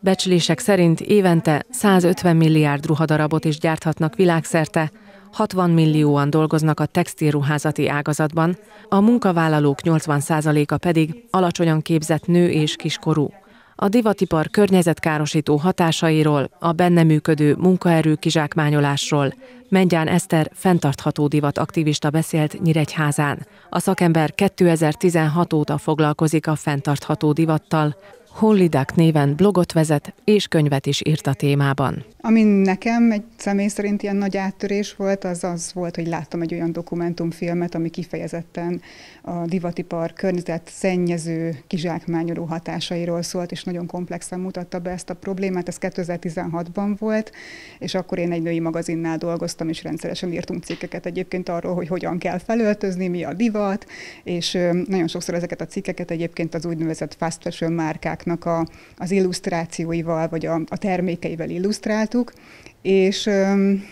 Becslések szerint évente 150 milliárd ruhadarabot is gyárthatnak világszerte, 60 millióan dolgoznak a textilruházati ágazatban, a munkavállalók 80%-a pedig alacsonyan képzett nő és kiskorú. A divatipar környezetkárosító hatásairól, a benne működő munkaerő kizsákmányolásról Mengyán Eszter fenntartható divat aktivista beszélt Nyíregyházán. A szakember 2016 óta foglalkozik a fenntartható divattal, Hollidák néven blogot vezet és könyvet is írt a témában. Ami nekem egy személy szerint ilyen nagy áttörés volt, az az volt, hogy láttam egy olyan dokumentumfilmet, ami kifejezetten a divatipar környezet szennyező, kizsákmányoló hatásairól szólt, és nagyon komplexen mutatta be ezt a problémát. Ez 2016-ban volt, és akkor én egy női magazinnál dolgoztam, és rendszeresen írtunk cikkeket egyébként arról, hogy hogyan kell felöltözni, mi a divat, és nagyon sokszor ezeket a cikkeket egyébként az úgynevezett fast fashion márkáknak a, az illusztrációival, vagy a, a termékeivel illusztrált, csináltuk, és,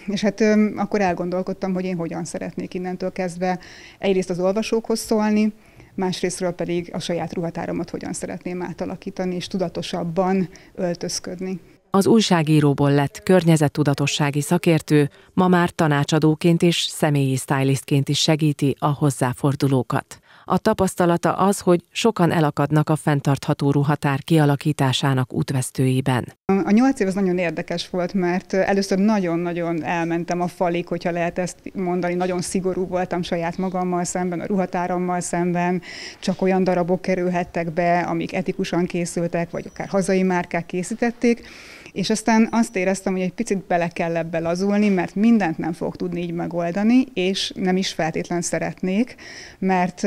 és hát akkor elgondolkodtam, hogy én hogyan szeretnék innentől kezdve egyrészt az olvasókhoz szólni, másrésztről pedig a saját ruhatáramat hogyan szeretném átalakítani, és tudatosabban öltözködni. Az újságíróból lett környezettudatossági szakértő, ma már tanácsadóként és személyi stylistként is segíti a hozzáfordulókat. A tapasztalata az, hogy sokan elakadnak a fenntartható ruhatár kialakításának útvesztőiben. A nyolc év az nagyon érdekes volt, mert először nagyon-nagyon elmentem a falig, hogyha lehet ezt mondani, nagyon szigorú voltam saját magammal szemben, a ruhatárammal szemben, csak olyan darabok kerülhettek be, amik etikusan készültek, vagy akár hazai márkák készítették, és aztán azt éreztem, hogy egy picit bele kell ebbe lazulni, mert mindent nem fog tudni így megoldani, és nem is feltétlen szeretnék, mert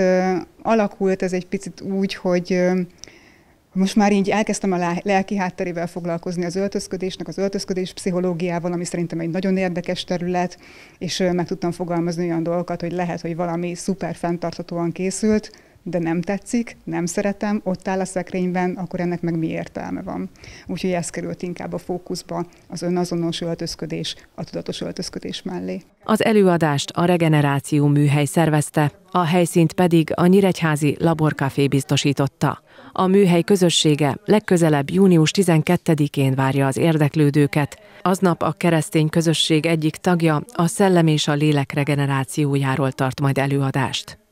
alakult ez egy picit úgy, hogy most már így elkezdtem a lelki hátterével foglalkozni az öltözködésnek, az öltözködés pszichológiával, ami szerintem egy nagyon érdekes terület, és meg tudtam fogalmazni olyan dolgokat, hogy lehet, hogy valami szuper fenntarthatóan készült, de nem tetszik, nem szeretem, ott áll a szekrényben, akkor ennek meg mi értelme van. Úgyhogy ez került inkább a fókuszba az önazonos öltözködés, a tudatos öltözködés mellé. Az előadást a Regeneráció műhely szervezte, a helyszínt pedig a Nyíregyházi Laborkafé biztosította. A műhely közössége legközelebb június 12-én várja az érdeklődőket. Aznap a keresztény közösség egyik tagja a szellem és a lélek regenerációjáról tart majd előadást.